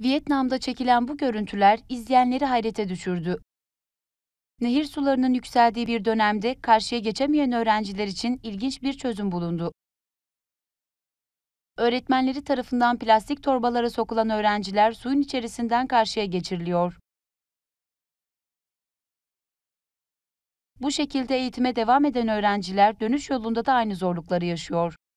Vietnam'da çekilen bu görüntüler izleyenleri hayrete düşürdü. Nehir sularının yükseldiği bir dönemde karşıya geçemeyen öğrenciler için ilginç bir çözüm bulundu. Öğretmenleri tarafından plastik torbalara sokulan öğrenciler suyun içerisinden karşıya geçiriliyor. Bu şekilde eğitime devam eden öğrenciler dönüş yolunda da aynı zorlukları yaşıyor.